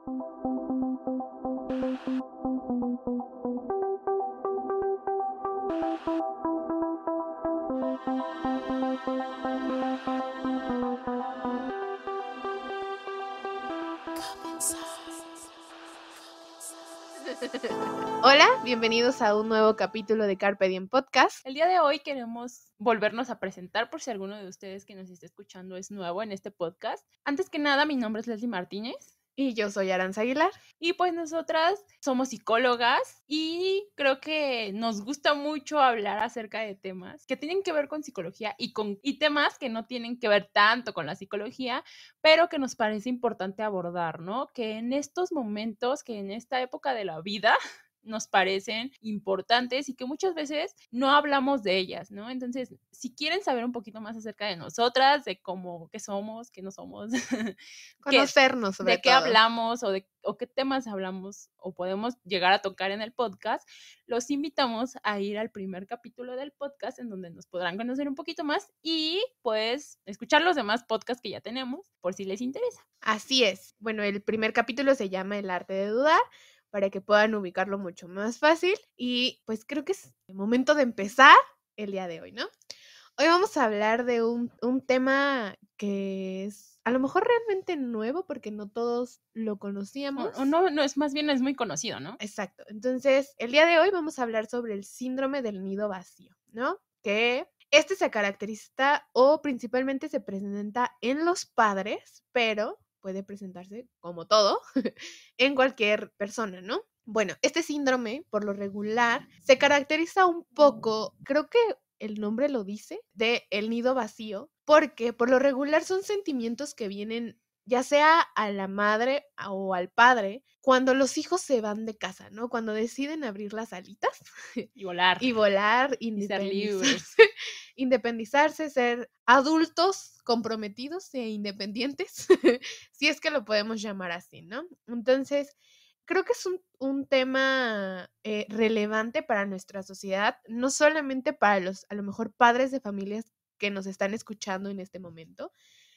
Hola, bienvenidos a un nuevo capítulo de Carpe Diem Podcast. El día de hoy queremos volvernos a presentar por si alguno de ustedes que nos está escuchando es nuevo en este podcast. Antes que nada, mi nombre es Leslie Martínez. Y yo soy Aranza Aguilar. Y pues nosotras somos psicólogas y creo que nos gusta mucho hablar acerca de temas que tienen que ver con psicología y, con, y temas que no tienen que ver tanto con la psicología, pero que nos parece importante abordar, ¿no? Que en estos momentos, que en esta época de la vida, nos parecen importantes y que muchas veces no hablamos de ellas, ¿no? Entonces, si quieren saber un poquito más acerca de nosotras, de cómo, qué somos, qué no somos, conocernos, de qué hablamos o de o qué temas hablamos o podemos llegar a tocar en el podcast, los invitamos a ir al primer capítulo del podcast en donde nos podrán conocer un poquito más y pues escuchar los demás podcasts que ya tenemos por si les interesa. Así es. Bueno, el primer capítulo se llama El arte de dudar para que puedan ubicarlo mucho más fácil. Y pues creo que es el momento de empezar el día de hoy, ¿no? Hoy vamos a hablar de un, tema que es a lo mejor realmente nuevo porque no todos lo conocíamos. O, no, no, es más bien es muy conocido, ¿no? Exacto. Entonces, el día de hoy vamos a hablar sobre el síndrome del nido vacío, ¿no? Que este se caracteriza o principalmente se presenta en los padres, pero puede presentarse, como todo, en cualquier persona, ¿no? Bueno, este síndrome, por lo regular, se caracteriza un poco, creo que el nombre lo dice, de el nido vacío, porque por lo regular son sentimientos que vienen ya sea a la madre o al padre, cuando los hijos se van de casa, ¿no? Cuando deciden abrir las alitas y volar. Y volar y libres. independizarse, ser adultos comprometidos e independientes, si es que lo podemos llamar así, ¿no? Entonces, creo que es un, tema eh, relevante para nuestra sociedad, no solamente para los, a lo mejor, padres de familias que nos están escuchando en este momento,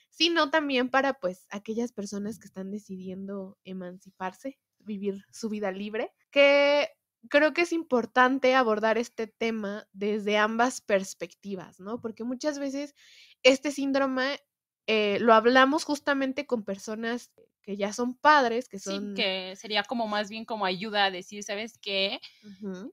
sino también para, pues, aquellas personas que están decidiendo emanciparse, vivir su vida libre, que creo que es importante abordar este tema desde ambas perspectivas, ¿no? Porque muchas veces este síndrome eh, lo hablamos justamente con personas que ya son padres, que son... Sí, que sería como más bien como ayuda a decir, ¿sabes qué?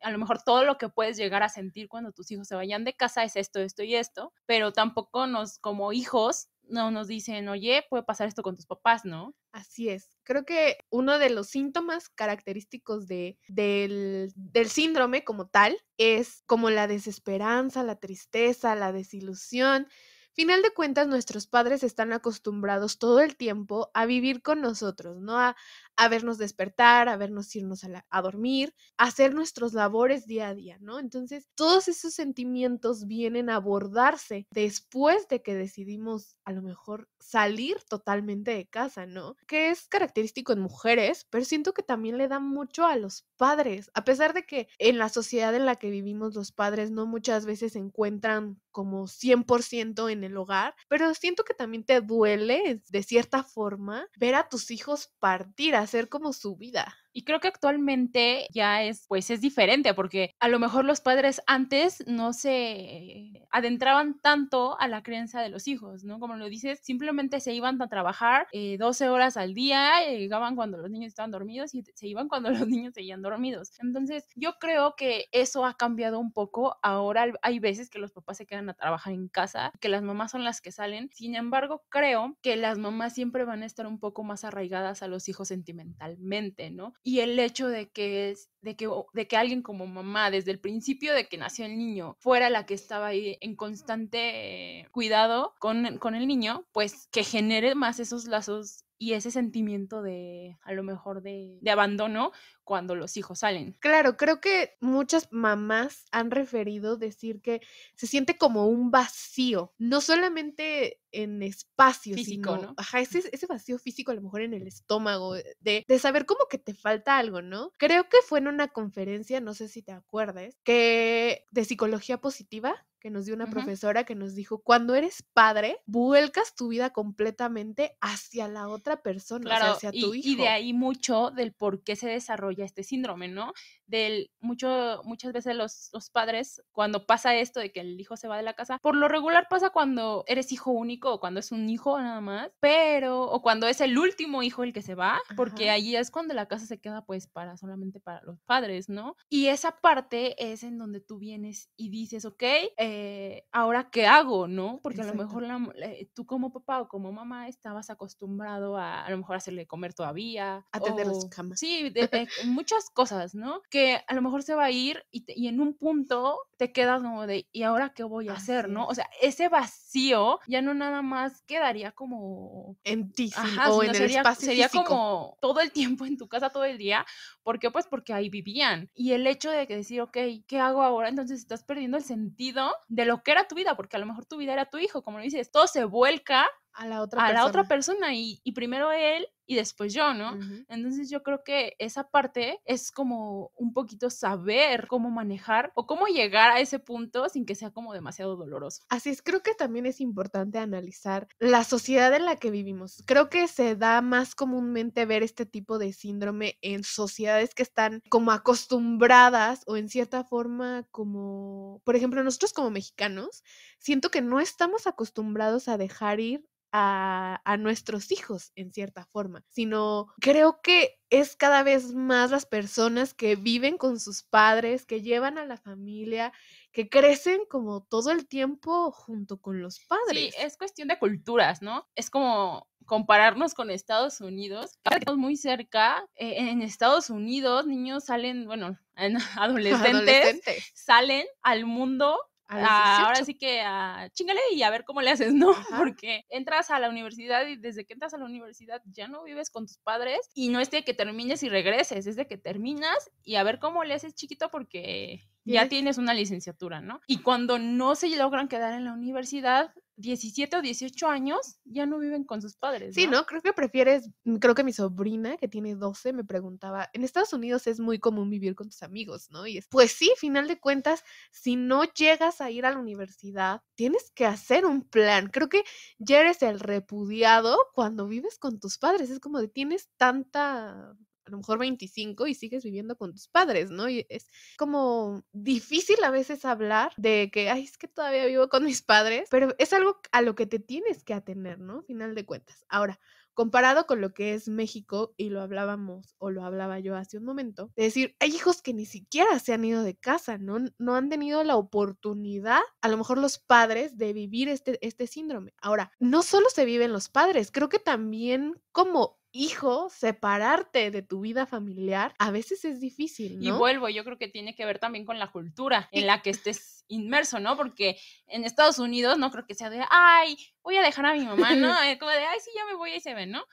A lo mejor todo lo que puedes llegar a sentir cuando tus hijos se vayan de casa es esto, esto y esto, pero tampoco nos, como hijos, no nos dicen, oye, puede pasar esto con tus papás, ¿no? Así es. Creo que uno de los síntomas característicos de, del, del, síndrome como tal es como la desesperanza, la tristeza, la desilusión, Final de cuentas, nuestros padres están acostumbrados todo el tiempo a vivir con nosotros, ¿no? A, a vernos despertar, a vernos irnos a, dormir, a hacer nuestros labores día a día, ¿no? Entonces, todos esos sentimientos vienen a abordarse después de que decidimos a lo mejor salir totalmente de casa, ¿no? Que es característico en mujeres, pero siento que también le da mucho a los padres, a pesar de que en la sociedad en la que vivimos los padres no muchas veces se encuentran como 100% en en el hogar, pero siento que también te duele de cierta forma ver a tus hijos partir, hacer como su vida. Y creo que actualmente ya es, pues es diferente, porque a lo mejor los padres antes no se adentraban tanto a la crianza de los hijos, ¿no? Como lo dices, simplemente se iban a trabajar 12 eh, horas al día, eh, llegaban cuando los niños estaban dormidos y se iban cuando los niños seguían dormidos. Entonces, yo creo que eso ha cambiado un poco. Ahora hay veces que los papás se quedan a trabajar en casa, que las mamás son las que salen. Sin embargo, creo que las mamás siempre van a estar un poco más arraigadas a los hijos sentimentalmente, ¿no? y el hecho de que, es, de, que, de que alguien como mamá, desde el principio de que nació el niño, fuera la que estaba ahí en constante cuidado con, con el niño, pues que genere más esos lazos y ese sentimiento de a lo mejor de, de, abandono cuando los hijos salen. Claro, creo que muchas mamás han referido decir que se siente como un vacío, no solamente en espacio físico, ¿no? Ajá, ese, ese, vacío físico a lo mejor en el estómago, eh, de, saber cómo que te falta algo, ¿no? Creo que fue en una conferencia, no sé si te acuerdas, que de psicología positiva que nos dio una profesora que nos dijo, cuando eres padre, vuelcas tu vida completamente hacia la otra persona, hacia tu hijo. Y de ahí mucho del por qué se desarrolla este síndrome, ¿no? Del mucho, muchas veces los, los padres, cuando pasa esto de que el hijo se va de la casa, por lo regular pasa cuando eres hijo único o cuando es un hijo nada más, pero, o cuando es el último hijo el que se va, porque ahí es cuando la casa se queda pues para solamente para los padres, ¿no? Y esa parte es en donde tú vienes y dices, ok, eh, ahora qué hago, ¿no? Porque a lo mejor eh, tú como papá o como mamá estabas acostumbrado a a lo mejor hacerle comer todavía. A tener las camas. Sí, eh, muchas cosas, ¿no? Que a lo mejor se va a ir y, en un punto te quedas como de, ¿y ahora qué voy a hacer, no? O sea, ese vacío ya no nada más quedaría como... En ti, o en el espacio Sería como todo el tiempo en tu casa, todo el día, ¿Por qué? Pues porque ahí vivían. Y el hecho de decir, ok, ¿qué hago ahora? Entonces estás perdiendo el sentido de lo que era tu vida, porque a lo mejor tu vida era tu hijo, como lo dices, todo se vuelca a la otra, a persona. La otra persona y, primero él y después yo, ¿no? Entonces yo creo que esa parte es como un poquito saber cómo manejar o cómo llegar a ese punto sin que sea como demasiado doloroso. Así es, creo que también es importante analizar la sociedad en la que vivimos. Creo que se da más comúnmente ver este tipo de síndrome en sociedades que están como acostumbradas o en cierta forma como, por ejemplo, nosotros como mexicanos, siento que no estamos acostumbrados a dejar ir a, nuestros hijos en cierta forma, sino creo que es cada vez más las personas que viven con sus padres, que llevan a la familia, que crecen como todo el tiempo junto con los padres. Sí, es cuestión de culturas, ¿no? Es como compararnos con Estados Unidos, estamos muy cerca, eh, en Estados Unidos niños salen, bueno, adolescentes. salen al mundo Ah, ahora sí que a chingale y a ver cómo le haces, ¿no? Porque entras a la universidad y desde que entras a la universidad ya no vives con tus padres y no es de que termines y regreses, es de que terminas y a ver cómo le haces chiquito porque ya tienes una licenciatura, ¿no? Y cuando no se logran quedar en la universidad, 17 o 18 años ya no viven con sus padres. Sí, ¿no? Creo que prefieres, mm, creo que mi sobrina que tiene 12 me preguntaba, en Estados Unidos es muy común vivir con tus amigos, ¿no? Y es, pues sí, final de cuentas, si no llegas a ir a la universidad, tienes que hacer un plan. Creo que ya eres el repudiado cuando vives con tus padres, es como de tienes tanta a lo mejor 25 y sigues viviendo con tus padres, ¿no? Y es como difícil a veces hablar de que, ay, es que todavía vivo con mis padres, pero es algo a lo que te tienes que atener, ¿no? Final de cuentas. Ahora, comparado con lo que es México, y lo hablábamos o lo hablaba yo hace un momento, decir, hay hijos que ni siquiera se han ido de casa, no, no han tenido la oportunidad, a lo mejor los padres, de vivir este, este síndrome. Ahora, no solo se viven los padres, creo que también como hijo, separarte de tu vida familiar, a veces es difícil. ¿no? Y vuelvo, yo creo que tiene que ver también con la cultura en la que estés inmerso, ¿no? Porque en Estados Unidos no creo que sea de, ay, voy a dejar a mi mamá, ¿no? Como de, ay, sí, ya me voy y se ven, ¿no?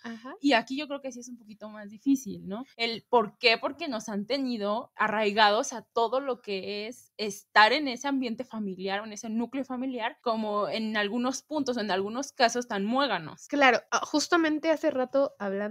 Y aquí yo creo que sí es un poquito más difícil, ¿no? El por qué, porque nos han tenido arraigados a todo lo que es estar en ese ambiente familiar o en ese núcleo familiar, como en algunos puntos o en algunos casos tan muéganos. Claro, ah, justamente hace rato hablaba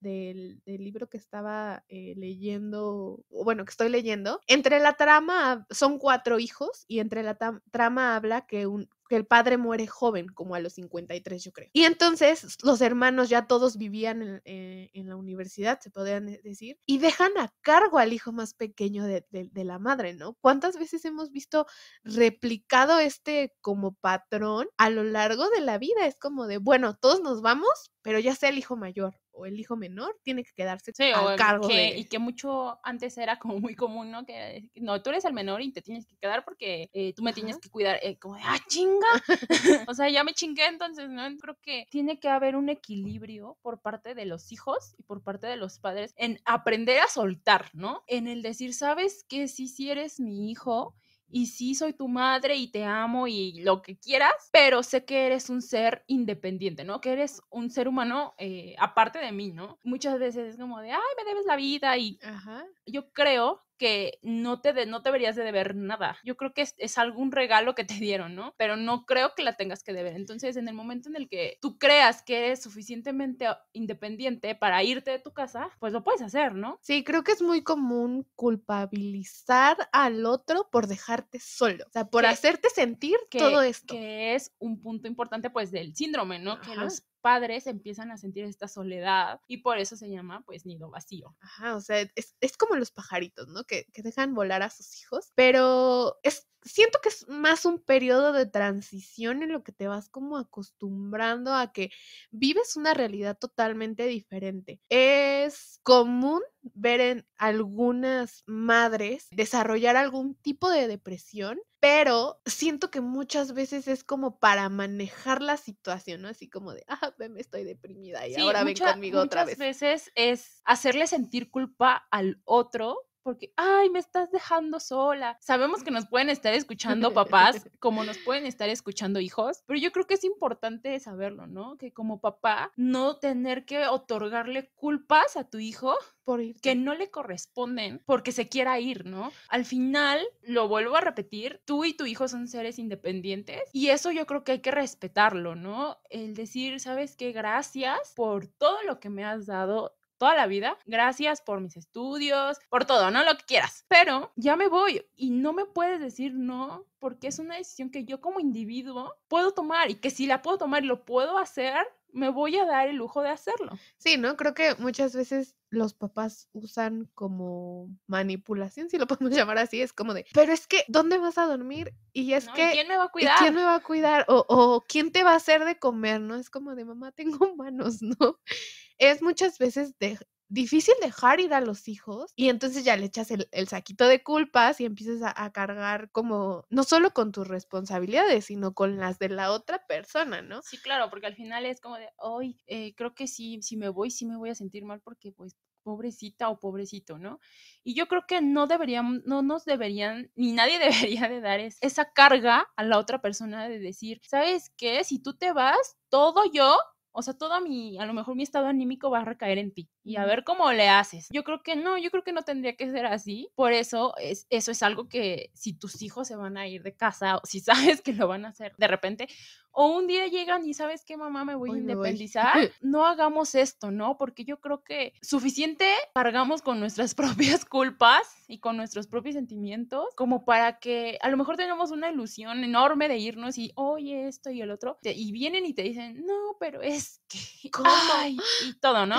del, libro que estaba eh, leyendo, bueno, que estoy leyendo, entre la trama son cuatro hijos y entre la trama habla que, un, el padre muere joven, como a los 53 yo creo. Y entonces los hermanos ya todos vivían en, eh, la universidad, se podrían decir, y dejan a cargo al hijo más pequeño de, de la madre, ¿no? ¿Cuántas veces hemos visto replicado este como patrón a lo largo de la vida? Es como de, bueno, todos nos vamos, pero ya sea el hijo mayor o el hijo menor tiene que quedarse sí, al cargo que, y que mucho antes era como muy común no que no tú eres el menor y te tienes que quedar porque eh, tú me tienes que cuidar eh, como ah chinga o sea ya me chingué entonces no creo que tiene que haber un equilibrio por parte de los hijos y por parte de los padres en aprender a soltar no en el decir sabes que sí sí eres mi hijo y sí soy tu madre y te amo y lo que quieras, pero sé que eres un ser independiente, ¿no? Que eres un ser humano eh, aparte de mí, ¿no? Muchas veces es como de, ay, me debes la vida y Ajá. yo creo que no te, de, no deberías de deber nada. Yo creo que es, algún regalo que te dieron, ¿no? Pero no creo que la tengas que deber. Entonces, en el momento en el que tú creas que eres suficientemente independiente para irte de tu casa, pues lo puedes hacer, ¿no? Sí, creo que es muy común culpabilizar al otro por dejarte solo, o sea, por hacerte sentir que, todo esto. Que es un punto importante, pues, del síndrome, ¿no? Que los padres empiezan a sentir esta soledad y por eso se llama pues nido vacío. Ajá, o sea, es, como los pajaritos, ¿no? Que, que dejan volar a sus hijos, pero es siento que es más un periodo de transición en lo que te vas como acostumbrando a que vives una realidad totalmente diferente. Es común ver en algunas madres desarrollar algún tipo de depresión, pero siento que muchas veces es como para manejar la situación, ¿no? Así como de, ah, me estoy deprimida y ahora ven conmigo otra vez. Muchas veces es hacerle sentir culpa al otro porque, ay, me estás dejando sola. Sabemos que nos pueden estar escuchando papás como nos pueden estar escuchando hijos, pero yo creo que es importante saberlo, ¿no? Que como papá, no tener que otorgarle culpas a tu hijo por que no le corresponden porque se quiera ir, ¿no? Al final, lo vuelvo a repetir, tú y tu hijo son seres independientes y eso yo creo que hay que respetarlo, ¿no? El decir, ¿sabes qué? Gracias por todo lo que me has dado toda la vida, gracias por mis estudios, por todo, ¿no? Lo que quieras, pero ya me voy y no me puedes decir no porque es una decisión que yo como individuo puedo tomar y que si la puedo tomar y lo puedo hacer, me voy a dar el lujo de hacerlo. Sí, ¿no? Creo que muchas veces los papás usan como manipulación, si lo podemos llamar así, es como de, pero es que, ¿dónde vas a dormir? Y es que... ¿Quién me va a cuidar? ¿Quién me va a cuidar? O, o, ¿quién te va a hacer de comer? No es como de, mamá, tengo manos, ¿no? es muchas veces difícil dejar ir a los hijos y entonces ya le echas el, saquito de culpas y empiezas a, cargar como no solo con tus responsabilidades, sino con las de la otra persona, ¿no? Sí, claro, porque al final es como de, hoy eh, creo que sí, si me voy, sí me voy a sentir mal porque pues pobrecita o pobrecito, ¿no? Y yo creo que no deberían, no nos deberían, ni nadie debería de dar esa carga a la otra persona de decir, ¿sabes qué? Si tú te vas, todo yo o sea, todo mi, a lo mejor mi estado anímico va a recaer en ti y a ver cómo le haces. Yo creo que no, yo creo que no tendría que ser así. Por eso es, eso es algo que si tus hijos se van a ir de casa, o si sabes que lo van a hacer de repente, o un día llegan y sabes que mamá me voy a independizar, no hagamos esto, ¿no? Porque yo creo que suficiente cargamos con nuestras propias culpas y con nuestros propios sentimientos como para que a lo mejor tenemos una ilusión enorme de irnos y oye esto y el otro, y vienen y te dicen, no, pero es que... ¿Cómo? Ay, y todo, ¿no?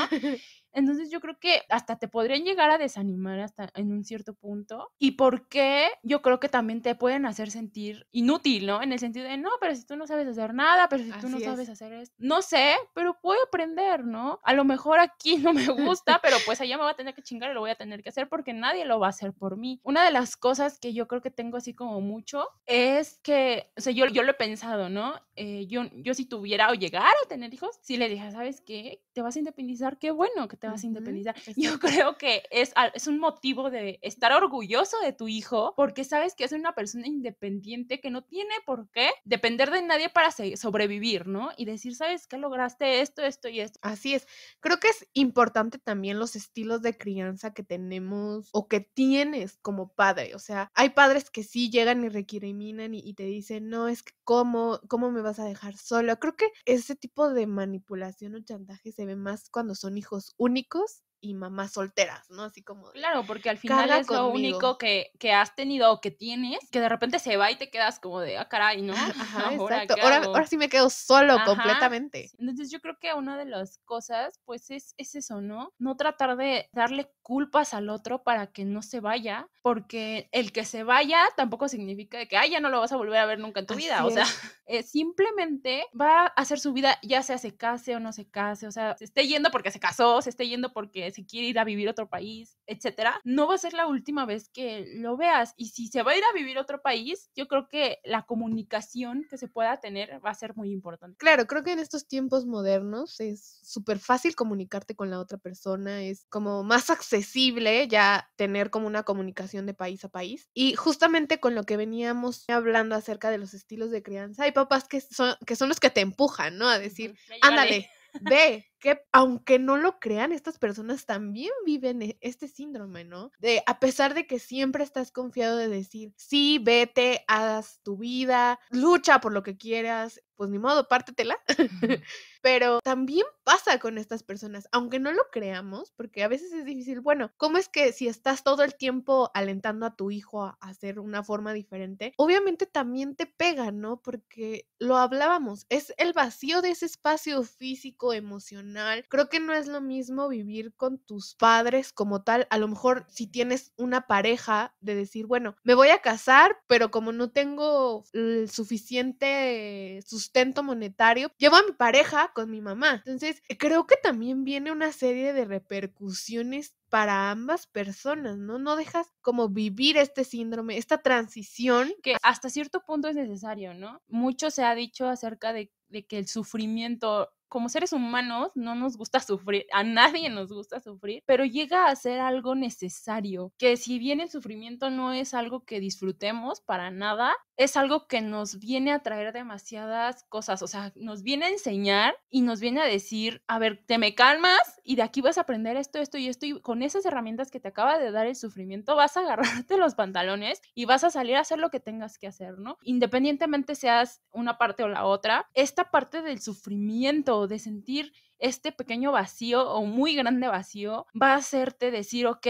Entonces yo creo que hasta te podrían llegar a desanimar hasta en un cierto punto. ¿Y por qué? Yo creo que también te pueden hacer sentir inútil, ¿no? En el sentido de, no, pero si tú no sabes hacer nada, pero si tú no sabes hacer esto, no sé, pero puedo aprender, ¿no? A lo mejor aquí no me gusta, pero pues allá me va a tener que chingar y lo voy a tener que hacer porque nadie lo va a hacer por mí. Una de las cosas que yo creo que tengo así como mucho es que, o sea, yo, yo lo he pensado, ¿no? Eh, yo, yo si tuviera o llegara a tener hijos, si le dije, ¿sabes qué? Te vas a independizar, qué bueno que te te vas independizar. Yo creo que es, es un motivo de estar orgulloso de tu hijo porque sabes que es una persona independiente que no tiene por qué depender de nadie para sobrevivir, ¿no? Y decir, ¿sabes qué? Lograste esto, esto y esto. Así es. Creo que es importante también los estilos de crianza que tenemos o que tienes como padre. O sea, hay padres que sí llegan y requieren y, y te dicen, no, es que cómo, cómo me vas a dejar sola. Creo que ese tipo de manipulación o chantaje se ve más cuando son hijos únicos crónicos y mamás solteras, ¿no? Así como... Claro, porque al final es lo único que, que, has tenido o que tienes, que de repente se va y te quedas como de, ah, caray, ¿no? Ah, ajá, ahora, exacto. Ahora, sí me quedo solo completamente. Entonces yo creo que una de las cosas, pues es, eso, ¿no? No tratar de darle culpas al otro para que no se vaya, porque el que se vaya tampoco significa que, ¡Ay, ya no lo vas a volver a ver nunca en tu vida, o sea, eh, simplemente va a hacer su vida, ya sea se case o no se case, o sea, se esté yendo porque se casó, se esté yendo porque si quiere ir a vivir a otro país, etcétera, no va a ser la última vez que lo veas. Y si se va a ir a vivir a otro país, yo creo que la comunicación que se pueda tener va a ser muy importante. Claro, creo que en estos tiempos modernos es súper fácil comunicarte con la otra persona, es como más accesible ya tener como una comunicación de país a país. Y justamente con lo que veníamos hablando acerca de los estilos de crianza, hay papás que son, que son los que te empujan, ¿no? A decir, ándale, ve, aunque no lo crean, estas personas también viven e-, este síndrome, ¿no? De a pesar de que siempre estás confiado de decir, sí, vete, haz tu vida, lucha por lo que quieras, pues ni modo, pártetela. Pero también pasa con estas personas, aunque no lo creamos, porque a veces es difícil, bueno, ¿cómo es que si estás todo el tiempo alentando a tu hijo a hacer una forma diferente? Obviamente también te pega, ¿no? Porque lo hablábamos, es el vacío de ese espacio físico, emocional Creo que no es lo mismo vivir con tus padres como tal. A lo mejor si tienes una pareja de decir, bueno, me voy a casar, pero como no tengo el suficiente sustento monetario, llevo a mi pareja con mi mamá. Entonces, creo que también viene una serie de repercusiones para ambas personas, ¿no? No dejas como vivir este síndrome, esta transición. Que hasta cierto punto es necesario, ¿no? Mucho se ha dicho acerca de, de que el sufrimiento como seres humanos no nos gusta sufrir, a nadie nos gusta sufrir, pero llega a ser algo necesario, que si bien el sufrimiento no es algo que disfrutemos para nada, es algo que nos viene a traer demasiadas cosas, o sea, nos viene a enseñar y nos viene a decir, a ver, te me calmas y de aquí vas a aprender esto, esto y esto, y con esas herramientas que te acaba de dar el sufrimiento, vas a agarrarte los pantalones y vas a salir a hacer lo que tengas que hacer, ¿no? Independientemente seas una parte o la otra, esta parte del sufrimiento, de sentir este pequeño vacío o muy grande vacío va a hacerte decir, ok,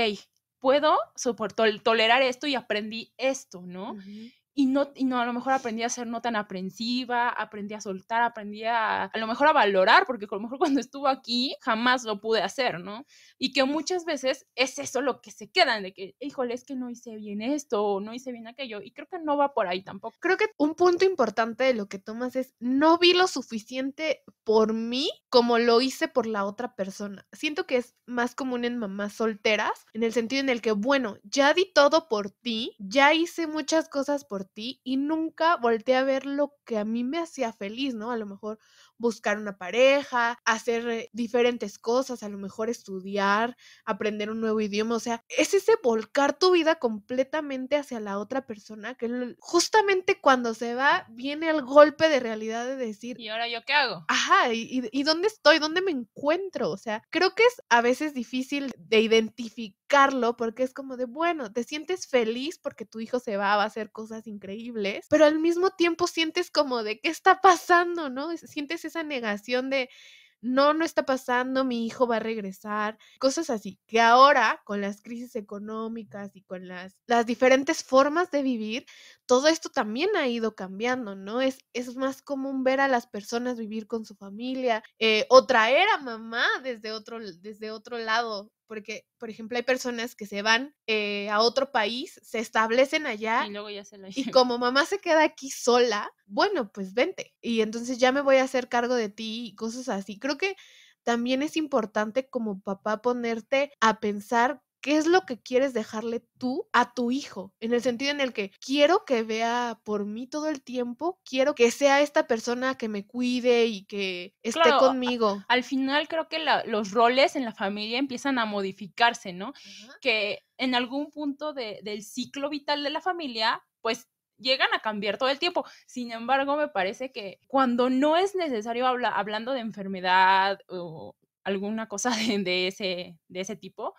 puedo soportar, tolerar esto y aprendí esto, ¿no? y no, y no, a lo mejor aprendí a ser no tan aprensiva, aprendí a soltar, aprendí a a lo mejor a valorar, porque a lo mejor cuando estuvo aquí jamás lo pude hacer, ¿no? Y que muchas veces es eso lo que se quedan, de que, híjole, es que no hice bien esto o no hice bien aquello, y creo que no va por ahí tampoco. Creo que un punto importante de lo que tomas es, no vi lo suficiente por mí como lo hice por la otra persona. Siento que es más común en mamás solteras, en el sentido en el que, bueno, ya di todo por ti, ya hice muchas cosas por ti y nunca volteé a ver lo que a mí me hacía feliz, ¿no? A lo mejor buscar una pareja, hacer eh, diferentes cosas, a lo mejor estudiar, aprender un nuevo idioma, o sea, es ese volcar tu vida completamente hacia la otra persona que justamente cuando se va viene el golpe de realidad de decir, ¿y ahora yo qué hago? Ajá, ¿y, y dónde estoy? ¿Dónde me encuentro? O sea, creo que es a veces difícil de identificar porque es como de, bueno, te sientes feliz porque tu hijo se va, va a hacer cosas increíbles, pero al mismo tiempo sientes como de, ¿qué está pasando? ¿No? Sientes esa negación de, no, no está pasando, mi hijo va a regresar, cosas así, que ahora con las crisis económicas y con las, las diferentes formas de vivir, todo esto también ha ido cambiando, ¿no? Es, es más común ver a las personas vivir con su familia eh, o traer a mamá desde otro, desde otro lado porque, por ejemplo, hay personas que se van eh, a otro país, se establecen allá y, luego ya se lo y como mamá se queda aquí sola, bueno, pues vente y entonces ya me voy a hacer cargo de ti y cosas así. Creo que también es importante como papá ponerte a pensar ¿Qué es lo que quieres dejarle tú a tu hijo? En el sentido en el que quiero que vea por mí todo el tiempo, quiero que sea esta persona que me cuide y que esté conmigo. al final creo que los roles en la familia empiezan a modificarse, ¿no? Que en algún punto del ciclo vital de la familia, pues llegan a cambiar todo el tiempo. Sin embargo, me parece que cuando no es necesario hablar, hablando de enfermedad o alguna cosa ese, de ese tipo,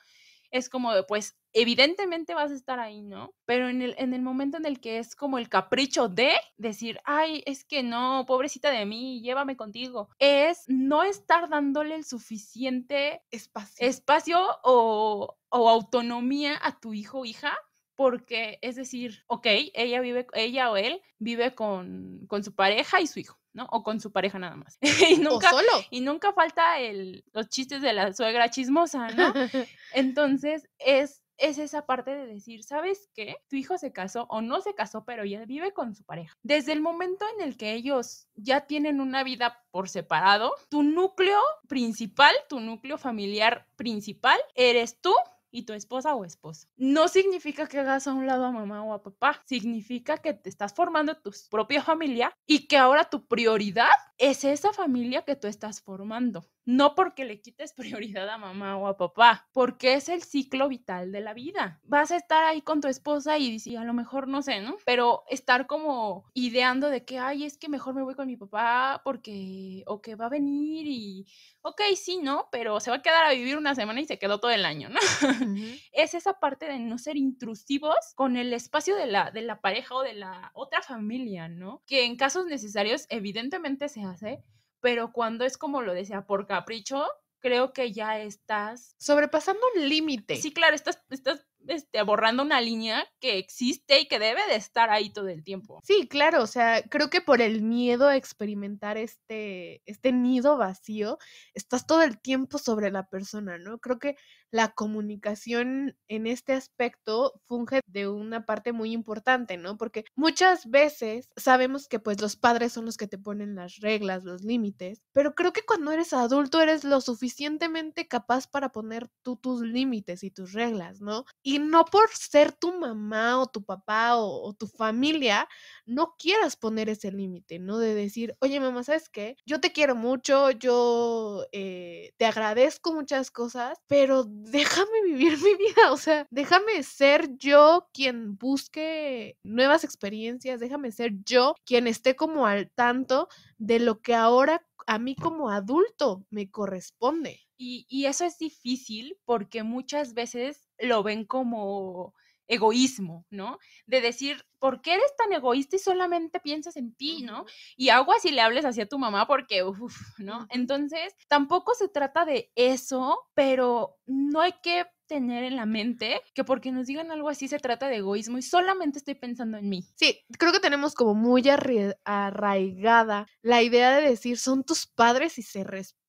es como pues, evidentemente vas a estar ahí, ¿no? Pero en el, en el momento en el que es como el capricho de decir, ay, es que no, pobrecita de mí, llévame contigo, es no estar dándole el suficiente espacio, o, autonomía a tu hijo o hija porque es decir, ok, ella vive, ella o él vive con, su pareja y su hijo. ¿no? O con su pareja nada más. y nunca, Y nunca falta el, los chistes de la suegra chismosa, ¿no? Entonces, es es esa parte de decir, ¿sabes qué? Tu hijo se casó o no se casó, pero ya vive con su pareja. Desde el momento en el que ellos ya tienen una vida por separado, tu núcleo principal, tu núcleo familiar principal, eres tú, y tu esposa o esposo. No significa que hagas a un lado a mamá o a papá, significa que te estás formando tu propia familia y que ahora tu prioridad es esa familia que tú estás formando no porque le quites prioridad a mamá o a papá, porque es el ciclo vital de la vida. Vas a estar ahí con tu esposa y y a lo mejor no sé, ¿no? Pero estar como ideando de que, ay, es que mejor me voy con mi papá porque, o que va a venir y, ok, sí, ¿no? Pero se va a quedar a vivir una semana y se quedó todo el año, ¿no? Es esa parte de no ser intrusivos con el espacio de la, de la pareja o de la otra familia, ¿no? Que en casos necesarios evidentemente se hace, pero cuando es como lo decía, por capricho, creo que ya estás... Sobrepasando un límite. Sí, claro, estás, estás este, borrando una línea que existe y que debe de estar ahí todo el tiempo. Sí, claro, o sea, creo que por el miedo a experimentar este, este nido vacío, estás todo el tiempo sobre la persona, ¿no? Creo que la comunicación en este aspecto funge de una parte muy importante, ¿no? Porque muchas veces sabemos que pues los padres son los que te ponen las reglas, los límites, pero creo que cuando eres adulto eres lo suficientemente capaz para poner tú tus límites y tus reglas, ¿no? Y no por ser tu mamá o tu papá o, tu familia, no quieras poner ese límite, ¿no? De decir, oye mamá, ¿sabes qué? Yo te quiero mucho, yo eh, te agradezco muchas cosas, pero déjame vivir mi vida, o sea, déjame ser yo quien busque nuevas experiencias, déjame ser yo quien esté como al tanto de lo que ahora a mí como adulto me corresponde. Y, y eso es difícil porque muchas veces lo ven como egoísmo, ¿no? De decir, ¿por qué eres tan egoísta y solamente piensas en ti, ¿no? Y agua si le hables hacia tu mamá porque, uff, ¿no? Entonces, tampoco se trata de eso, pero no hay que tener en la mente que porque nos digan algo así se trata de egoísmo y solamente estoy pensando en mí. Sí, creo que tenemos como muy arraigada la idea de decir son tus padres y se respetan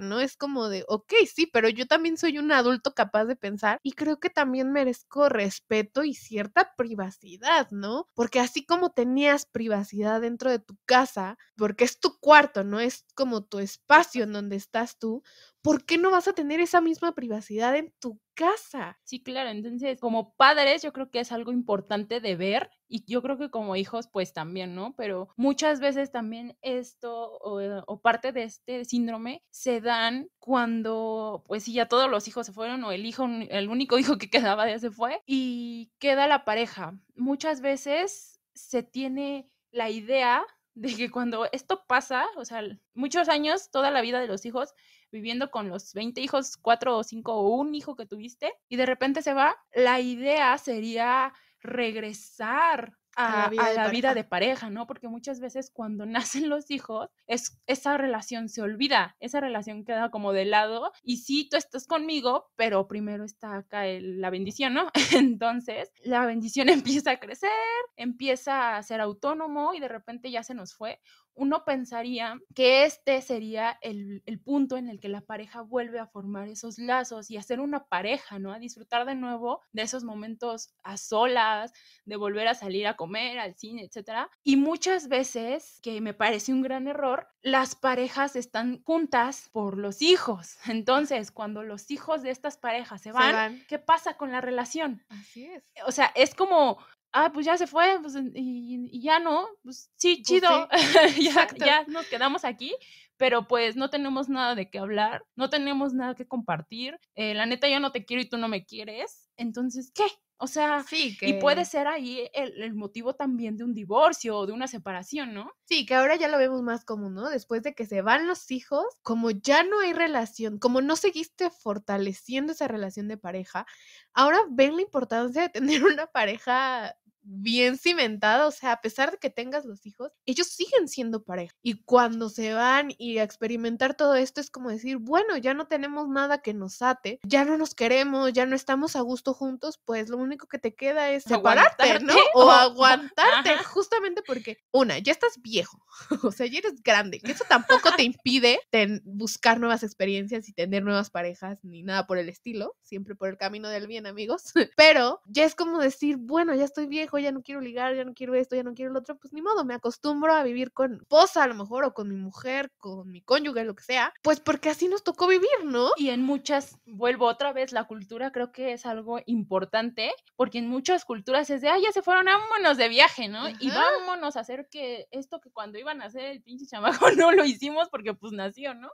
¿no? Es como de, ok, sí, pero yo también soy un adulto capaz de pensar y creo que también merezco respeto y cierta privacidad, ¿no? Porque así como tenías privacidad dentro de tu casa, porque es tu cuarto, ¿no? Es como tu espacio en donde estás tú, ¿por qué no vas a tener esa misma privacidad en tu casa? Sí, claro, entonces como padres yo creo que es algo importante de ver y yo creo que como hijos pues también, ¿no? Pero muchas veces también esto o, eh, parte de este síndrome se dan cuando pues si ya todos los hijos se fueron o el hijo, el único hijo que quedaba ya se fue y queda la pareja. Muchas veces se tiene la idea de que cuando esto pasa, o sea, muchos años, toda la vida de los hijos, viviendo con los 20 hijos, 4 o 5 o un hijo que tuviste y de repente se va, la idea sería regresar a, la, vida, de pareja, ¿no? Porque muchas veces cuando nacen los hijos, esa relación se olvida, esa relación queda como de lado y si tú estás conmigo, pero primero está acá la bendición, ¿no? Entonces, la bendición empieza a crecer, empieza a ser autónomo y de repente ya se nos fue uno pensaría que este sería el, punto en el que la pareja vuelve a formar esos lazos y a ser una pareja, ¿no? A disfrutar de nuevo de esos momentos a solas, de volver a salir a comer, al cine, etc. Y muchas veces, que me parece un gran error, las parejas están juntas por los hijos. Entonces, cuando los hijos de estas parejas se van. ¿qué pasa con la relación? Así es. O sea, es como ah, pues ya se fue, pues, y, ya no, pues sí, pues chido, ya, nos quedamos aquí, pero pues no tenemos nada de qué hablar, no tenemos nada que compartir, eh, la neta yo no te quiero y tú no me quieres, entonces, ¿qué? O sea, y puede ser ahí el, el, motivo también de un divorcio o de una separación, ¿no? Sí, que ahora ya lo vemos más común, ¿no? Después de que se van los hijos, como ya no hay relación, como no seguiste fortaleciendo esa relación de pareja, ahora ven la importancia de tener una pareja bien cimentada, o sea, a pesar de que tengas los hijos, ellos siguen siendo pareja. Y cuando se van y a experimentar todo esto es como decir, bueno, ya no tenemos nada que nos ate, ya no nos queremos, ya no estamos a gusto juntos, pues lo único que te queda es separarte, ¿no? O, aguantarte, justamente porque, una, ya estás viejo, o sea, ya eres grande, eso tampoco te impide buscar nuevas experiencias y tener nuevas parejas ni nada por el estilo, siempre por el camino del bien, amigos, pero ya es como decir, bueno, ya estoy viejo, ya no quiero ligar, ya no quiero esto, ya no quiero lo otro, pues ni modo, me acostumbro a vivir con posa a lo mejor, o con mi mujer, con mi cónyuge, lo que sea, pues porque así nos tocó vivir, ¿no? Y en muchas, vuelvo otra vez, la cultura creo que es algo importante, porque en muchas culturas es de, ay, ya se fueron, vámonos de viaje, ¿no? Y vámonos a hacer que esto que cuando iban a hacer el pinche chamaco no lo hicimos porque pues nació, ¿no?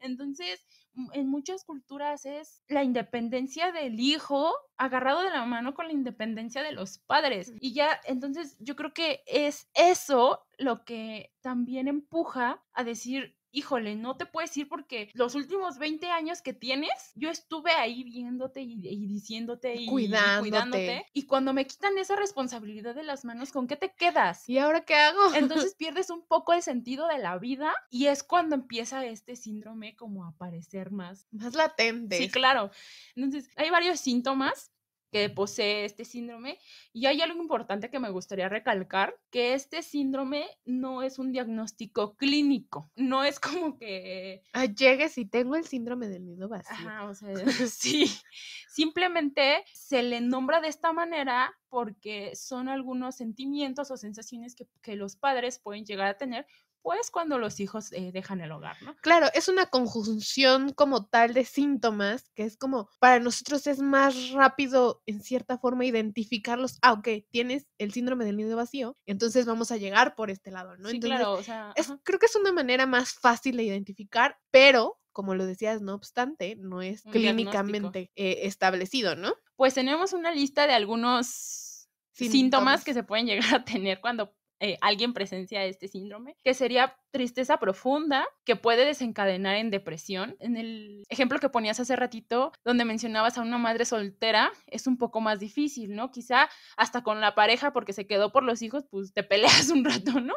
Entonces, en muchas culturas es la independencia del hijo agarrado de la mano con la independencia de los padres. Y ya, entonces yo creo que es eso lo que también empuja a decir, híjole, no te puedes ir porque los últimos 20 años que tienes, yo estuve ahí viéndote y, diciéndote y cuidándote. y cuidándote. Y cuando me quitan esa responsabilidad de las manos, ¿con qué te quedas? ¿Y ahora qué hago? Entonces pierdes un poco el sentido de la vida y es cuando empieza este síndrome como a aparecer más. Más latente. Sí, claro. Entonces, hay varios síntomas que posee este síndrome. Y hay algo importante que me gustaría recalcar, que este síndrome no es un diagnóstico clínico, no es como que... Ah, llegues y tengo el síndrome del nido vacío. sí, simplemente se le nombra de esta manera porque son algunos sentimientos o sensaciones que, que los padres pueden llegar a tener pues cuando los hijos eh, dejan el hogar, ¿no? Claro, es una conjunción como tal de síntomas que es como para nosotros es más rápido en cierta forma identificarlos. Ah, ok, tienes el síndrome del nido vacío, entonces vamos a llegar por este lado, ¿no? Sí, claro, o sea, creo que es una manera más fácil de identificar, pero como lo decías, no obstante, no es clínicamente eh, establecido, ¿no? Pues tenemos una lista de algunos síntomas. que se pueden llegar a tener cuando eh, alguien presencia este síndrome, que sería tristeza profunda que puede desencadenar en depresión. En el ejemplo que ponías hace ratito, donde mencionabas a una madre soltera, es un poco más difícil, ¿no? Quizá hasta con la pareja porque se quedó por los hijos, pues te peleas un rato, ¿no?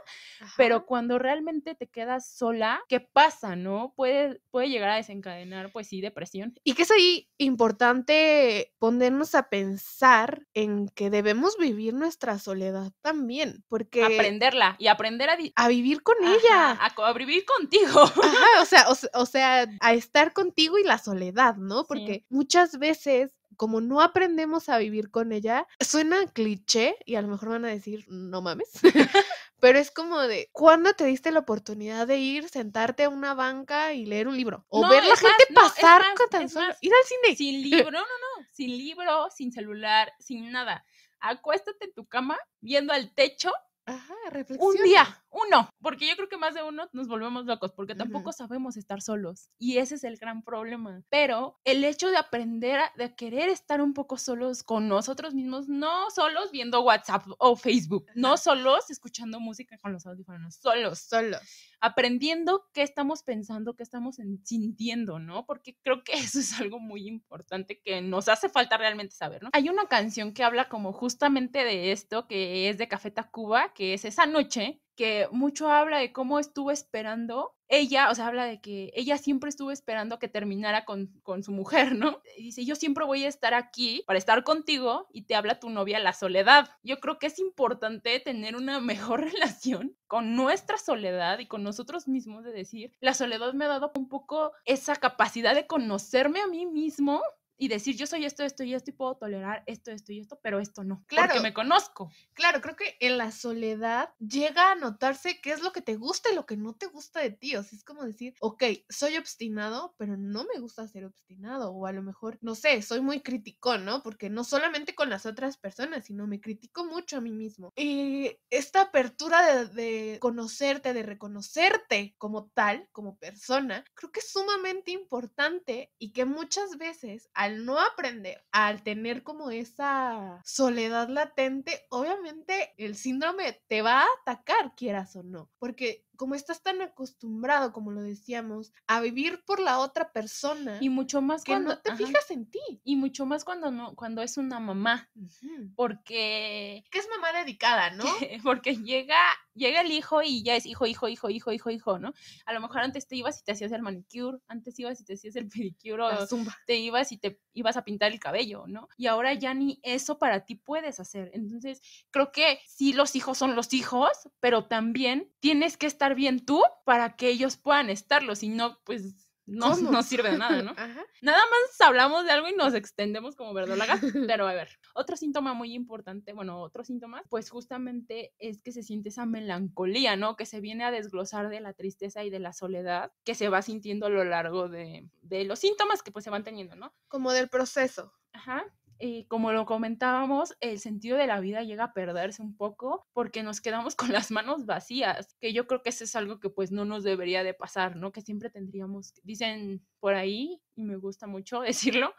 Pero cuando realmente te quedas sola, ¿qué pasa, no? Puede, puede llegar a desencadenar, pues sí, depresión. Y que es ahí importante ponernos a pensar en que debemos vivir nuestra soledad también, porque... Aprenderla y aprender a, vivir con ella. A, vivir contigo. o sea, o, sea, a estar contigo y la soledad, ¿no? Porque muchas veces como no aprendemos a vivir con ella, suena cliché y a lo mejor van a decir, no mames, pero es como de, ¿cuándo te diste la oportunidad de ir, sentarte a una banca y leer un libro? O ver la gente pasar con tan solo, ir al cine. Sin libro, no, no, sin libro, sin celular, sin nada. Acuéstate en tu cama viendo al techo. Un día, uno, porque yo creo que más de uno nos volvemos locos, porque tampoco sabemos estar solos y ese es el gran problema. Pero el hecho de aprender, a, querer estar un poco solos con nosotros mismos, no solos viendo WhatsApp o Facebook, no solos escuchando música con los audífonos, solos, solos, aprendiendo qué estamos pensando, qué estamos sintiendo, ¿no? Porque creo que eso es algo muy importante que nos hace falta realmente saber, ¿no? Hay una canción que habla como justamente de esto, que es de Café Tacuba, que es esa noche que mucho habla de cómo estuvo esperando ella, o sea, habla de que ella siempre estuvo esperando que terminara con, su mujer, ¿no? dice, yo siempre voy a estar aquí para estar contigo y te habla tu novia la soledad. Yo creo que es importante tener una mejor relación con nuestra soledad y con nosotros mismos de decir, la soledad me ha dado un poco esa capacidad de conocerme a mí mismo y decir, yo soy esto, esto y esto, y puedo tolerar esto, esto y esto, pero esto no. Claro. Porque me conozco. Claro, creo que en la soledad llega a notarse qué es lo que te gusta y lo que no te gusta de ti. O sea, es como decir, ok, soy obstinado, pero no me gusta ser obstinado. O a lo mejor, no sé, soy muy crítico ¿no? Porque no solamente con las otras personas, sino me critico mucho a mí mismo. Y esta apertura de, conocerte, de reconocerte como tal, como persona, creo que es sumamente importante y que muchas veces al no aprender, al tener como esa soledad latente, obviamente el síndrome te va a atacar, quieras o no, porque como estás tan acostumbrado, como lo decíamos, a vivir por la otra persona. Y mucho más cuando te fijas en ti. Y mucho más cuando no, cuando es una mamá. Porque. Que es mamá dedicada, ¿no? porque llega, llega el hijo y ya es hijo, hijo, hijo, hijo, hijo, hijo, ¿no? A lo mejor antes te ibas y te hacías el manicure, antes ibas y te hacías el pedicure, o te ibas y te ibas a pintar el cabello, ¿no? Y ahora ya ni eso para ti puedes hacer. Entonces, creo que sí, los hijos son los hijos, pero también tienes que estar bien tú para que ellos puedan estarlo, si no, pues no, sirve de nada, ¿no? Nada más hablamos de algo y nos extendemos como verdolagas, pero a ver, otro síntoma muy importante, bueno, otro síntoma, pues justamente es que se siente esa melancolía, ¿no? Que se viene a desglosar de la tristeza y de la soledad que se va sintiendo a lo largo de, de los síntomas que pues se van teniendo, ¿no? Como del proceso. Ajá como lo comentábamos, el sentido de la vida llega a perderse un poco porque nos quedamos con las manos vacías, que yo creo que eso es algo que pues no nos debería de pasar, ¿no? Que siempre tendríamos, dicen por ahí, y me gusta mucho decirlo,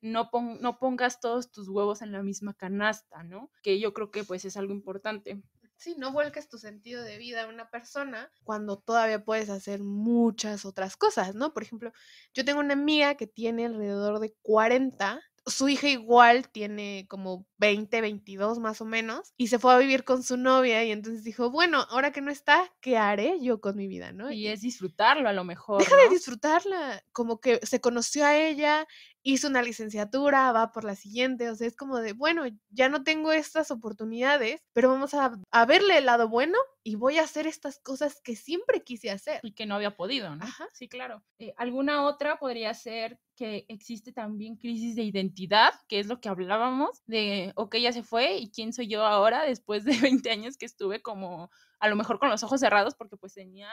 no, pongas todos tus huevos en la misma canasta, ¿no? Que yo creo que pues es algo importante. Sí, no vuelques tu sentido de vida a una persona cuando todavía puedes hacer muchas otras cosas, ¿no? Por ejemplo, yo tengo una amiga que tiene alrededor de 40 su hija igual tiene como 20, 22 más o menos, y se fue a vivir con su novia y entonces dijo, bueno, ahora que no está, ¿qué haré yo con mi vida? ¿no? Y es disfrutarlo a lo mejor. Deja de disfrutarla, como que se conoció a ella, hizo una licenciatura, va por la siguiente, o sea, es como de, bueno, ya no tengo estas oportunidades, pero vamos a, verle el lado bueno y voy a hacer estas cosas que siempre quise hacer. Y que no había podido, ¿no? Sí, claro. Eh, ¿Alguna otra podría ser que existe también crisis de identidad, que es lo que hablábamos, de, ok, ya se fue, ¿y quién soy yo ahora después de 20 años que estuve como, a lo mejor con los ojos cerrados, porque pues tenía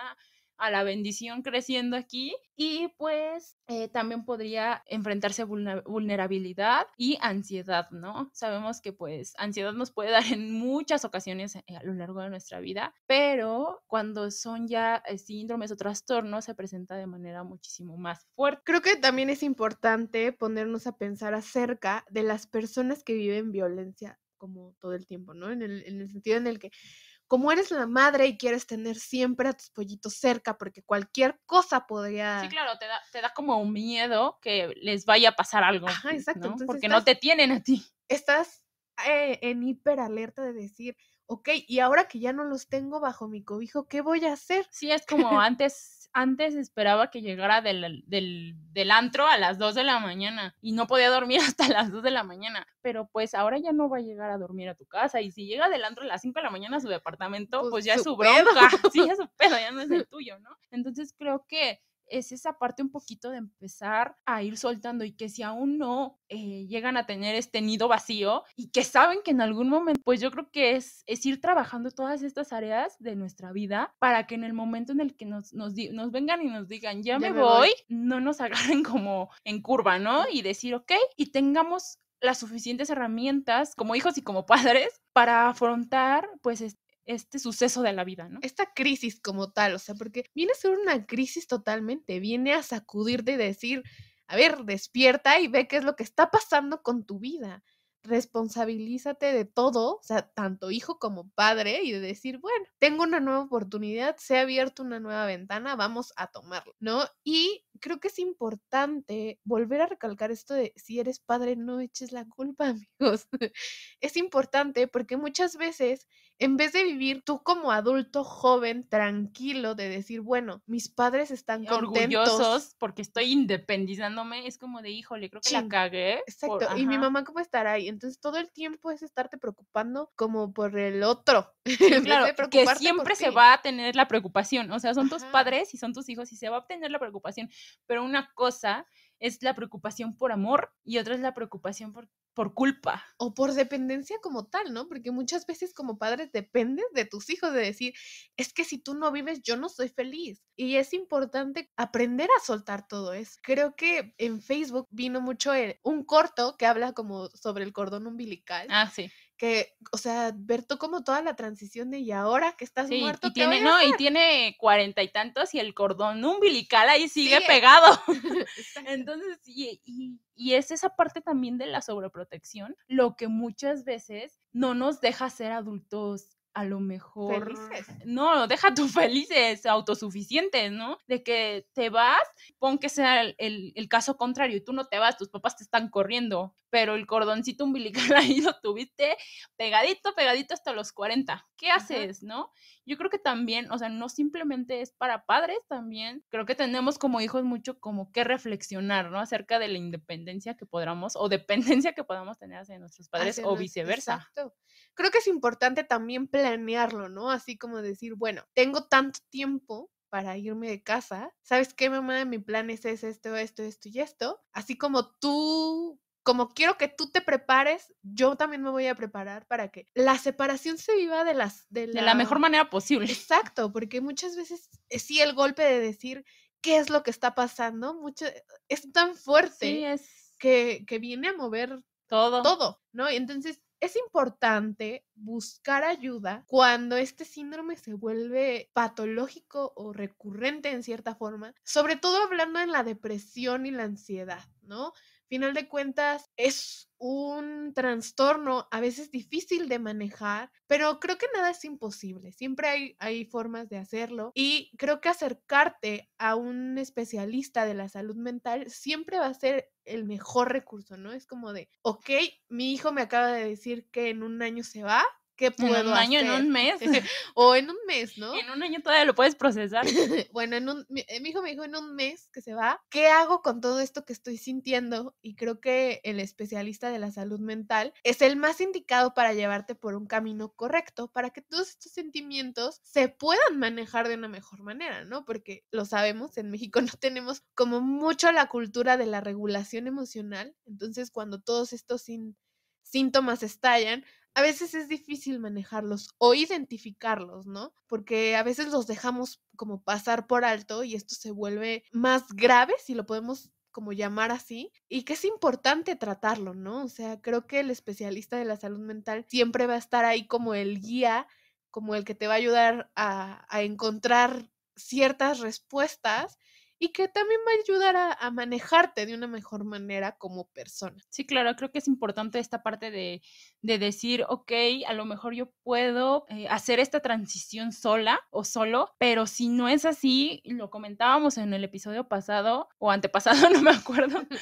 a la bendición creciendo aquí y pues eh, también podría enfrentarse a vulnerabilidad y ansiedad, ¿no? Sabemos que pues ansiedad nos puede dar en muchas ocasiones eh, a lo largo de nuestra vida, pero cuando son ya eh, síndromes o trastornos se presenta de manera muchísimo más fuerte. Creo que también es importante ponernos a pensar acerca de las personas que viven violencia como todo el tiempo, ¿no? en el sentido en el que como eres la madre y quieres tener siempre a tus pollitos cerca porque cualquier cosa podría... Sí, claro, te da, te da como miedo que les vaya a pasar algo. Ajá, exacto. Porque no te tienen a ti. Estás en eh, en hiperalerta de decir, ok, y ahora que ya no los tengo bajo mi cobijo, ¿qué voy a hacer? Sí, es como antes antes, esperaba que llegara del, del, antro a las 2 de la mañana y no podía dormir hasta las 2 de la mañana, pero pues ahora ya no va a llegar a dormir a tu casa y si llega del antro a las 5 de la mañana a su departamento, pues, pues ya es su bronca, sí, ya es su pedo, ya no es el tuyo, ¿no? Entonces creo que es esa parte un poquito de empezar a ir soltando y que si aún no eh, llegan a tener este nido vacío y que saben que en algún momento, pues yo creo que es, es ir trabajando todas estas áreas de nuestra vida para que en el momento en el que nos, nos, vengan y nos digan, ya, me, voy, no nos agarren como en curva, ¿no? Y decir, ok, y tengamos las suficientes herramientas como hijos y como padres para afrontar pues este suceso de la vida, ¿no? Esta crisis como tal, o sea, porque viene a ser una crisis totalmente, viene a sacudirte y decir, a ver, despierta y ve qué es lo que está pasando con tu vida. Responsabilízate de todo, o sea, tanto hijo como padre, y de decir, bueno, tengo una nueva oportunidad, se ha abierto una nueva ventana, vamos a tomarlo, ¿no? Y creo que es importante volver a recalcar esto de si eres padre, no eches la culpa, amigos. es importante porque muchas veces en vez de vivir tú como adulto joven, tranquilo, de decir, bueno, mis padres están contentos. porque estoy independizándome, es como de, híjole, creo que la cagué. Exacto, y mi mamá cómo estará ahí. Entonces todo el tiempo es estarte preocupando como por el otro. claro, que siempre se va a tener la preocupación, o sea, son tus padres y son tus hijos y se va a tener la preocupación, pero una cosa es la preocupación por amor y otra es la preocupación por por culpa. O por dependencia como tal, ¿no? Porque muchas veces como padres dependes de tus hijos de decir, es que si tú no vives, yo no soy feliz. Y es importante aprender a soltar todo eso. Creo que en Facebook vino mucho un corto que habla como sobre el cordón umbilical. Ah, sí que, o sea, ver como toda la transición de y ahora que estás muerto. Y tiene, y tiene cuarenta y tantos y el cordón umbilical ahí sigue pegado. Entonces, y, y, es esa parte también de la sobreprotección lo que muchas veces no nos deja ser adultos a lo mejor... Felices. No, deja tú felices, autosuficientes, ¿no? De que te vas, pon que sea el, el, caso contrario y tú no te vas, tus papás te están corriendo, pero el cordoncito umbilical ahí lo tuviste pegadito, pegadito hasta los 40. ¿Qué haces, no? Yo creo que también, o sea, no simplemente es para padres también, creo que tenemos como hijos mucho como que reflexionar, ¿no? Acerca de la independencia que podamos o dependencia que podamos tener hacia nuestros padres o viceversa. Creo que es importante también planear planearlo, ¿no? Así como decir, bueno, tengo tanto tiempo para irme de casa. ¿Sabes qué, mamá? Mi plan es, esto, esto, esto y esto. Así como tú como quiero que tú te prepares, yo también me voy a preparar para que la separación se viva de las de la, mejor manera posible. Exacto, porque muchas veces eh, sí el golpe de decir qué es lo que está pasando, mucho eh, es tan fuerte Que, que viene a mover todo. Todo, ¿no? Entonces, es importante buscar ayuda cuando este síndrome se vuelve patológico o recurrente en cierta forma, sobre todo hablando en la depresión y la ansiedad, ¿no? final de cuentas es un trastorno a veces difícil de manejar, pero creo que nada es imposible, siempre hay, hay formas de hacerlo y creo que acercarte a un especialista de la salud mental siempre va a ser el mejor recurso, ¿no? Es como de, ok, mi hijo me acaba de decir que en un año se va, ¿Qué puedo En un año, en un mes. o en un mes, ¿no? En un año todavía lo puedes procesar. bueno, en un, eh, mi, hijo me dijo en un mes que se va, ¿qué hago con todo esto que estoy sintiendo? Y creo que el especialista de la salud mental es el más indicado para llevarte por un camino correcto, para que todos estos sentimientos se puedan manejar de una mejor manera, ¿no? Porque lo sabemos, en México no tenemos como mucho la cultura de la regulación emocional, entonces cuando todos estos síntomas estallan, a veces es difícil manejarlos o identificarlos, ¿no? Porque a veces los dejamos como pasar por alto y esto se vuelve más grave, si lo podemos como llamar así, y que es importante tratarlo, ¿no? O sea, creo que el especialista de la salud mental siempre va a estar ahí como el guía, como el que te va a ayudar a, encontrar ciertas respuestas y que también va a ayudar a, manejarte de una mejor manera como persona. Sí, claro, creo que es importante esta parte de, de decir, ok, a lo mejor yo puedo eh, hacer esta transición sola o solo, pero si no es así, lo comentábamos en el episodio pasado o antepasado, no me acuerdo.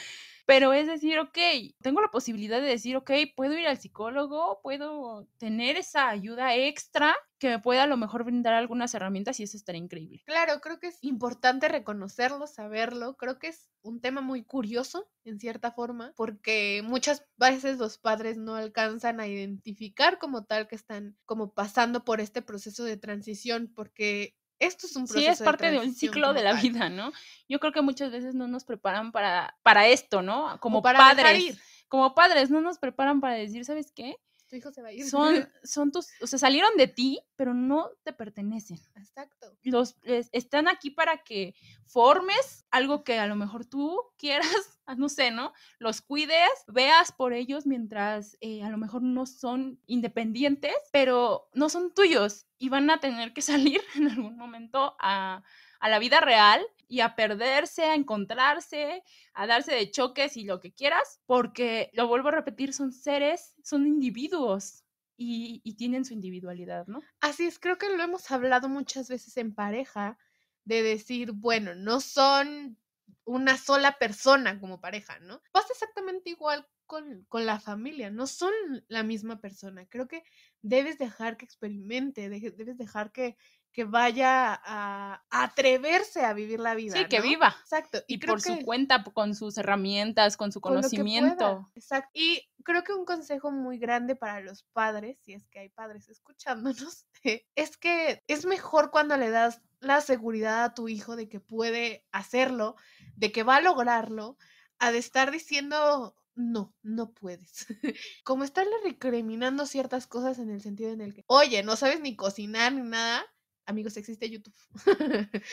pero es decir, ok, tengo la posibilidad de decir, ok, puedo ir al psicólogo, puedo tener esa ayuda extra que me pueda a lo mejor brindar algunas herramientas y eso estaría increíble. Claro, creo que es importante reconocerlo, saberlo, creo que es un tema muy curioso en cierta forma, porque muchas veces los padres no alcanzan a identificar como tal que están como pasando por este proceso de transición, porque esto es un Sí, es parte de, un ciclo de la vida, ¿no? Yo creo que muchas veces no nos preparan para, para esto, ¿no? Como, para padres. Como padres, no nos preparan para decir, ¿sabes qué? tu hijo se va a ir. Son, son tus, o sea, salieron de ti, pero no te pertenecen. Exacto. Los, están aquí para que formes algo que a lo mejor tú quieras, ah, no sé, ¿no? Los cuides, veas por ellos mientras eh, a lo mejor no son independientes, pero no son tuyos y van a tener que salir en algún momento a, a la vida real y a perderse, a encontrarse, a darse de choques y lo que quieras, porque, lo vuelvo a repetir, son seres, son individuos. Y, tienen su individualidad, ¿no? Así es, creo que lo hemos hablado muchas veces en pareja, de decir, bueno, no son una sola persona como pareja, ¿no? Pasa exactamente igual con, con, la familia, no son la misma persona. Creo que debes dejar que experimente, debes dejar que que vaya a atreverse a vivir la vida. Sí, que viva. Exacto. Y, por su cuenta, con sus herramientas, con su conocimiento. Exacto. Y creo que un consejo muy grande para los padres, si es que hay padres escuchándonos, eh, es que es mejor cuando le das la seguridad a tu hijo de que puede hacerlo, de que va a lograrlo, a de estar diciendo, no, no puedes. Como estarle recriminando ciertas cosas en el sentido en el que, oye, no sabes ni cocinar ni nada, Amigos, existe YouTube.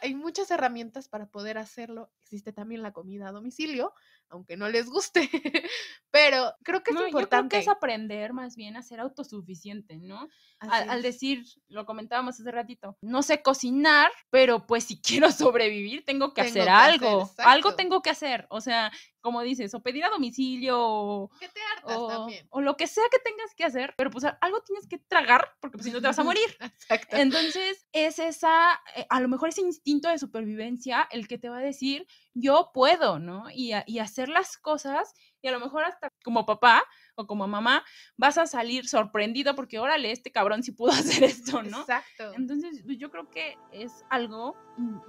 hay muchas herramientas para poder hacerlo. Existe también la comida a domicilio, aunque no les guste. Pero creo que es importante. es aprender más bien a ser autosuficiente, ¿no? Al, decir, lo comentábamos hace ratito, no sé cocinar, pero pues si quiero sobrevivir, tengo que hacer algo. algo tengo que hacer. O sea, como dices, o pedir a domicilio, o, lo que sea que tengas que hacer, pero pues algo tienes que tragar, porque pues, si no te vas a morir. Exacto. Entonces, es esa, eh, a lo mejor ese instinto de supervivencia el que te va a decir, yo puedo, ¿no? Y, y hacer las cosas, y a lo mejor hasta como papá o como mamá, vas a salir sorprendido porque, órale, este cabrón sí pudo hacer esto, ¿no? Exacto. Entonces, pues, yo creo que es algo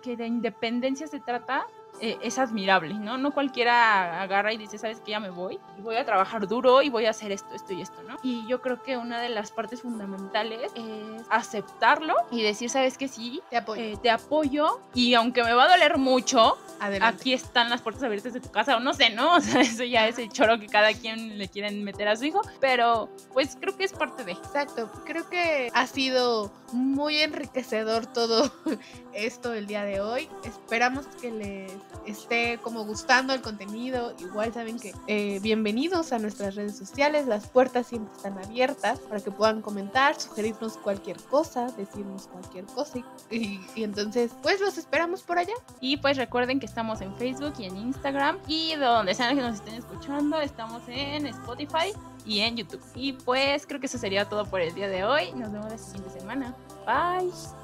que de independencia se trata eh, es admirable, ¿no? No cualquiera agarra y dice, sabes qué? ya me voy, y voy a trabajar duro y voy a hacer esto, esto y esto, ¿no? Y yo creo que una de las partes fundamentales es aceptarlo y decir, sabes qué? sí, te apoyo, eh, te apoyo y aunque me va a doler mucho, aquí están las puertas abiertas de tu casa, o no sé, ¿no? O sea, eso ya es el choro que cada quien le quieren meter a su hijo, pero pues creo que es parte de. Exacto, creo que ha sido muy enriquecedor todo esto el día de hoy. Esperamos que le esté como gustando el contenido, igual saben que eh, bienvenidos a nuestras redes sociales, las puertas siempre están abiertas para que puedan comentar, sugerirnos cualquier cosa, decirnos cualquier cosa y, entonces pues los esperamos por allá. Y pues recuerden que estamos en Facebook y en Instagram y donde sean que nos estén escuchando, estamos en Spotify y en YouTube. Y pues creo que eso sería todo por el día de hoy. Nos vemos la siguiente semana. Bye.